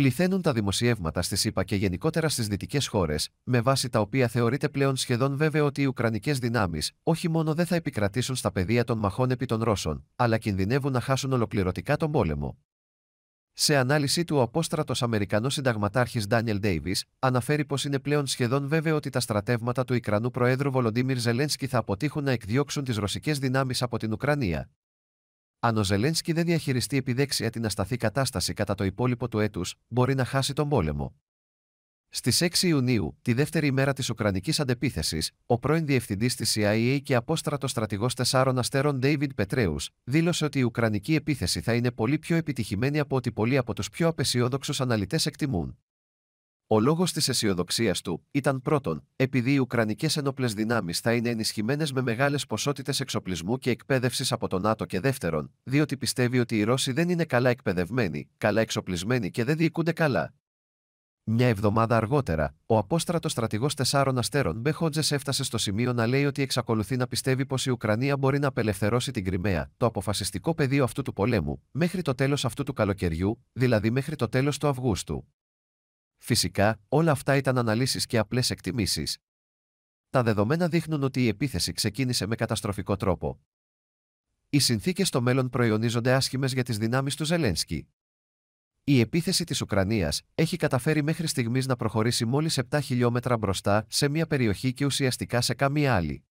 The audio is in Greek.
πληθαίνουν τα δημοσιεύματα στη ΣΥΠΑ και γενικότερα στις δυτικές χώρες, με βάση τα οποία θεωρείται πλέον σχεδόν βέβαιο ότι οι Ουκρανικές δυνάμεις όχι μόνο δεν θα επικρατήσουν στα πεδία των μαχών επί των Ρώσων, αλλά κινδυνεύουν να χάσουν ολοκληρωτικά τον πόλεμο. Σε ανάλυση του, ο απόστρατος Αμερικανός συνταγματάρχης Ντάνιελ Ντέιβι αναφέρει πως είναι πλέον σχεδόν βέβαιο ότι τα στρατεύματα του Ικρανού Προέδρου Βολοντίμιρ Ζελένσκι θα αποτύχουν να εκδιώξουν τις ρωσικές δυνάμεις από την Ουκρανία. Αν ο Ζελένσκι δεν διαχειριστεί επιδέξια την ασταθή κατάσταση κατά το υπόλοιπο του έτους, μπορεί να χάσει τον πόλεμο. Στις 6 Ιουνίου, τη δεύτερη ημέρα της Ουκρανικής αντεπίθεσης, ο πρώην διευθυντής της CIA και απόστρατος στρατηγός Τεσσάρων Αστέρων David Πετρέου δήλωσε ότι η Ουκρανική επίθεση θα είναι πολύ πιο επιτυχημένη από ό,τι πολλοί από τους πιο απεσιόδοξους αναλυτές εκτιμούν. Ο λόγος της αισιοδοξίας του ήταν πρώτον, επειδή οι Ουκρανικές ενόπλες δυνάμεις θα είναι ενισχυμένες με μεγάλες ποσότητες εξοπλισμού και εκπαίδευσης από τον ΝΑΤΟ και δεύτερον, διότι πιστεύει ότι οι Ρώσοι δεν είναι καλά εκπαιδευμένοι, καλά εξοπλισμένοι και δεν διοικούνται καλά. Μια εβδομάδα αργότερα, ο απόστρατος στρατηγός Τεσσάρων Αστέρων Μπεχότζε έφτασε στο σημείο να λέει ότι εξακολουθεί να πιστεύει πως η Ουκρανία μπορεί να απελευθερώσει την Κρυμαία, το αποφασιστικό πεδίο αυτού του πολέμου, μέχρι το τέλος αυτού του καλοκαιριού, δηλαδή μέχρι το τέλος του Αυγούστου. Φυσικά, όλα αυτά ήταν αναλύσεις και απλές εκτιμήσεις. Τα δεδομένα δείχνουν ότι η επίθεση ξεκίνησε με καταστροφικό τρόπο. Οι συνθήκες στο μέλλον προϊονίζονται άσχημες για τις δυνάμεις του Ζελένσκι. Η επίθεση της Ουκρανίας έχει καταφέρει μέχρι στιγμής να προχωρήσει μόλις 7 χιλιόμετρα μπροστά σε μια περιοχή και ουσιαστικά σε καμία άλλη.